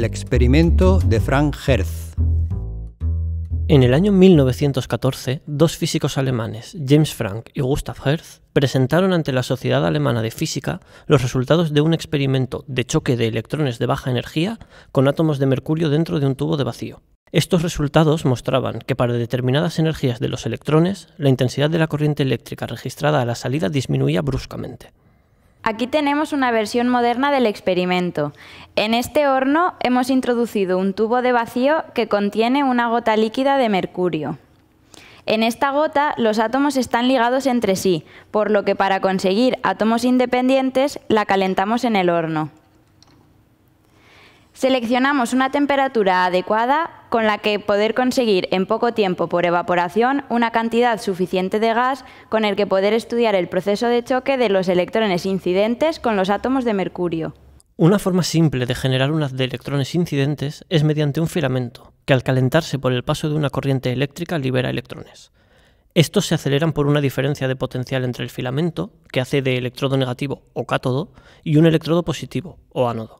El experimento de Frank Hertz. En el año 1914, dos físicos alemanes, James Frank y Gustav Hertz, presentaron ante la Sociedad Alemana de Física los resultados de un experimento de choque de electrones de baja energía con átomos de mercurio dentro de un tubo de vacío. Estos resultados mostraban que para determinadas energías de los electrones, la intensidad de la corriente eléctrica registrada a la salida disminuía bruscamente. Aquí tenemos una versión moderna del experimento. En este horno hemos introducido un tubo de vacío que contiene una gota líquida de mercurio. En esta gota los átomos están ligados entre sí, por lo que para conseguir átomos independientes la calentamos en el horno. Seleccionamos una temperatura adecuada con la que poder conseguir en poco tiempo por evaporación una cantidad suficiente de gas con el que poder estudiar el proceso de choque de los electrones incidentes con los átomos de mercurio. Una forma simple de generar un de electrones incidentes es mediante un filamento, que al calentarse por el paso de una corriente eléctrica libera electrones. Estos se aceleran por una diferencia de potencial entre el filamento, que hace de electrodo negativo o cátodo, y un electrodo positivo o ánodo.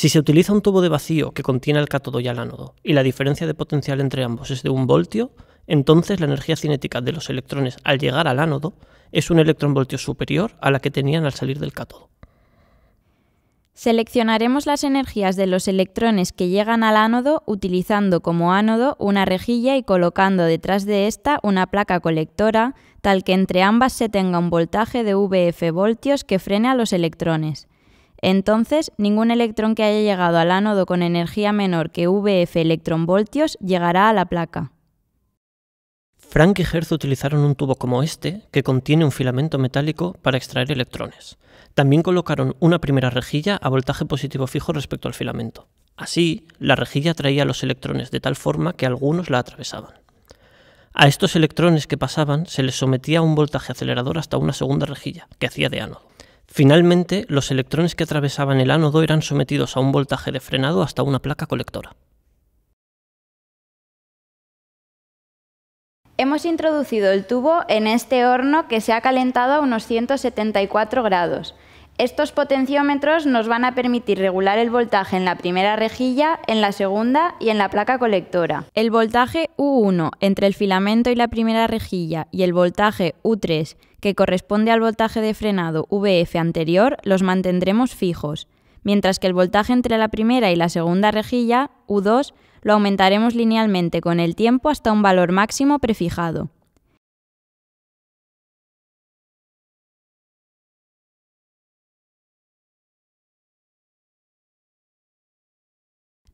Si se utiliza un tubo de vacío que contiene el cátodo y el ánodo, y la diferencia de potencial entre ambos es de un voltio, entonces la energía cinética de los electrones al llegar al ánodo es un electronvoltio superior a la que tenían al salir del cátodo. Seleccionaremos las energías de los electrones que llegan al ánodo utilizando como ánodo una rejilla y colocando detrás de esta una placa colectora, tal que entre ambas se tenga un voltaje de VF voltios que frene a los electrones. Entonces, ningún electrón que haya llegado al ánodo con energía menor que VF electronvoltios llegará a la placa. Frank y Hertz utilizaron un tubo como este, que contiene un filamento metálico, para extraer electrones. También colocaron una primera rejilla a voltaje positivo fijo respecto al filamento. Así, la rejilla atraía los electrones de tal forma que algunos la atravesaban. A estos electrones que pasaban se les sometía un voltaje acelerador hasta una segunda rejilla, que hacía de ánodo. Finalmente, los electrones que atravesaban el ánodo eran sometidos a un voltaje de frenado hasta una placa colectora. Hemos introducido el tubo en este horno que se ha calentado a unos 174 grados. Estos potenciómetros nos van a permitir regular el voltaje en la primera rejilla, en la segunda y en la placa colectora. El voltaje U1 entre el filamento y la primera rejilla y el voltaje U3 que corresponde al voltaje de frenado VF anterior, los mantendremos fijos, mientras que el voltaje entre la primera y la segunda rejilla, U2, lo aumentaremos linealmente con el tiempo hasta un valor máximo prefijado.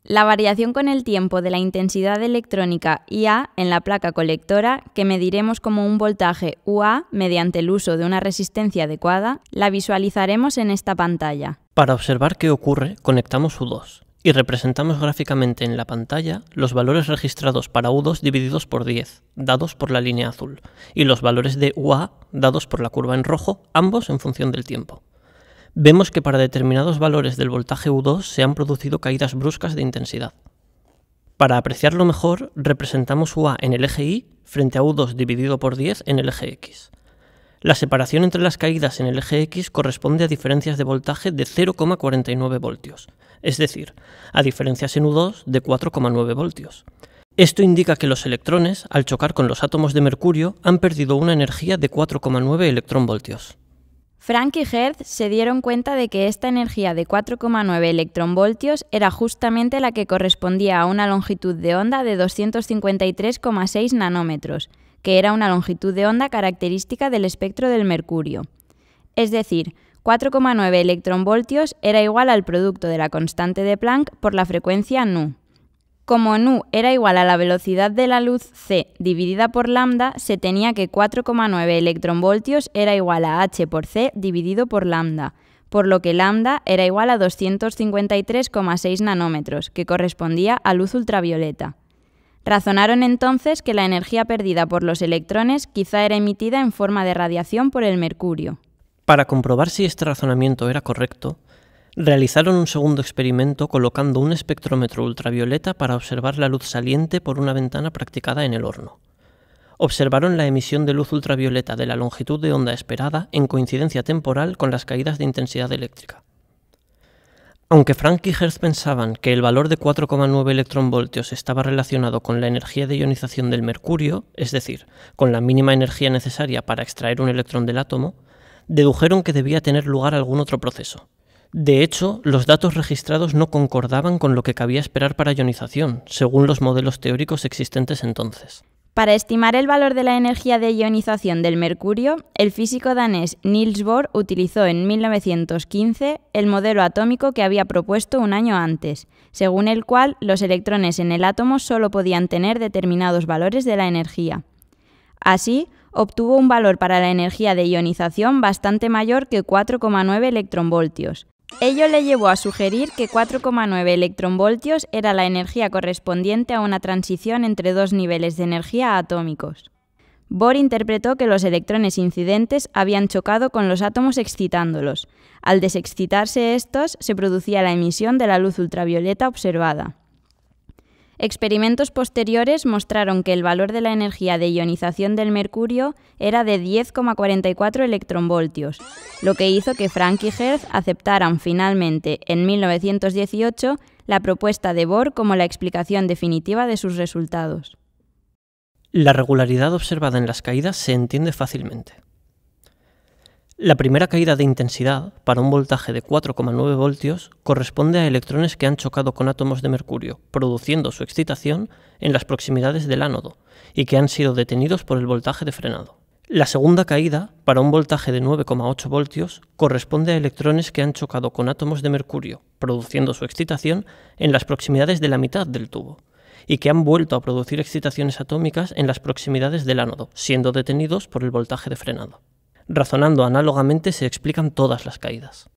La variación con el tiempo de la intensidad electrónica IA en la placa colectora, que mediremos como un voltaje UA mediante el uso de una resistencia adecuada, la visualizaremos en esta pantalla. Para observar qué ocurre, conectamos U2 y representamos gráficamente en la pantalla los valores registrados para U2 divididos por 10, dados por la línea azul, y los valores de UA dados por la curva en rojo, ambos en función del tiempo vemos que para determinados valores del voltaje U2 se han producido caídas bruscas de intensidad. Para apreciarlo mejor, representamos UA en el eje Y frente a U2 dividido por 10 en el eje X. La separación entre las caídas en el eje X corresponde a diferencias de voltaje de 0,49 voltios, es decir, a diferencias en U2 de 4,9 voltios. Esto indica que los electrones, al chocar con los átomos de mercurio, han perdido una energía de 4,9 electronvoltios. Frank y Hertz se dieron cuenta de que esta energía de 4,9 electronvoltios era justamente la que correspondía a una longitud de onda de 253,6 nanómetros, que era una longitud de onda característica del espectro del mercurio. Es decir, 4,9 electronvoltios era igual al producto de la constante de Planck por la frecuencia nu. Como nu era igual a la velocidad de la luz c dividida por lambda, se tenía que 4,9 electronvoltios era igual a h por c dividido por lambda, por lo que lambda era igual a 253,6 nanómetros, que correspondía a luz ultravioleta. Razonaron entonces que la energía perdida por los electrones quizá era emitida en forma de radiación por el mercurio. Para comprobar si este razonamiento era correcto, realizaron un segundo experimento colocando un espectrómetro ultravioleta para observar la luz saliente por una ventana practicada en el horno. Observaron la emisión de luz ultravioleta de la longitud de onda esperada en coincidencia temporal con las caídas de intensidad eléctrica. Aunque Frank y Hertz pensaban que el valor de 4,9 electronvoltios estaba relacionado con la energía de ionización del mercurio, es decir, con la mínima energía necesaria para extraer un electrón del átomo, dedujeron que debía tener lugar algún otro proceso. De hecho, los datos registrados no concordaban con lo que cabía esperar para ionización, según los modelos teóricos existentes entonces. Para estimar el valor de la energía de ionización del mercurio, el físico danés Niels Bohr utilizó en 1915 el modelo atómico que había propuesto un año antes, según el cual los electrones en el átomo solo podían tener determinados valores de la energía. Así, obtuvo un valor para la energía de ionización bastante mayor que 4,9 electronvoltios, Ello le llevó a sugerir que 4,9 electronvoltios era la energía correspondiente a una transición entre dos niveles de energía atómicos. Bohr interpretó que los electrones incidentes habían chocado con los átomos excitándolos. Al desexcitarse estos, se producía la emisión de la luz ultravioleta observada. Experimentos posteriores mostraron que el valor de la energía de ionización del mercurio era de 10,44 electronvoltios, lo que hizo que Frank y Hertz aceptaran finalmente en 1918 la propuesta de Bohr como la explicación definitiva de sus resultados. La regularidad observada en las caídas se entiende fácilmente. La primera caída de intensidad para un voltaje de 4,9 voltios corresponde a electrones que han chocado con átomos de mercurio, produciendo su excitación en las proximidades del ánodo, y que han sido detenidos por el voltaje de frenado. La segunda caída, para un voltaje de 9,8 voltios, corresponde a electrones que han chocado con átomos de mercurio, produciendo su excitación en las proximidades de la mitad del tubo, y que han vuelto a producir excitaciones atómicas en las proximidades del ánodo, siendo detenidos por el voltaje de frenado. Razonando análogamente se explican todas las caídas.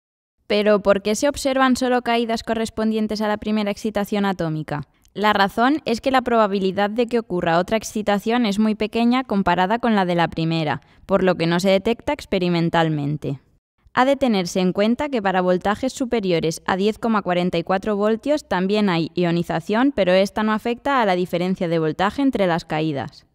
Pero ¿por qué se observan solo caídas correspondientes a la primera excitación atómica? La razón es que la probabilidad de que ocurra otra excitación es muy pequeña comparada con la de la primera, por lo que no se detecta experimentalmente. Ha de tenerse en cuenta que para voltajes superiores a 10,44 voltios también hay ionización, pero esta no afecta a la diferencia de voltaje entre las caídas.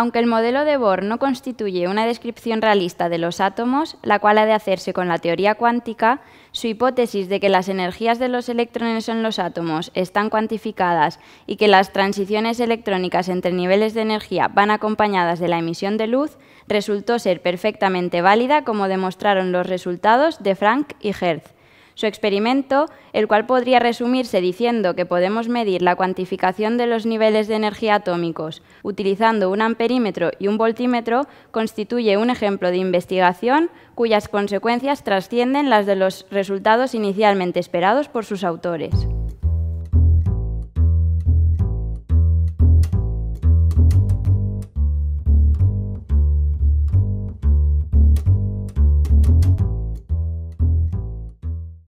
Aunque el modelo de Bohr no constituye una descripción realista de los átomos, la cual ha de hacerse con la teoría cuántica, su hipótesis de que las energías de los electrones en los átomos están cuantificadas y que las transiciones electrónicas entre niveles de energía van acompañadas de la emisión de luz resultó ser perfectamente válida como demostraron los resultados de Frank y Hertz su experimento, el cual podría resumirse diciendo que podemos medir la cuantificación de los niveles de energía atómicos utilizando un amperímetro y un voltímetro, constituye un ejemplo de investigación cuyas consecuencias trascienden las de los resultados inicialmente esperados por sus autores.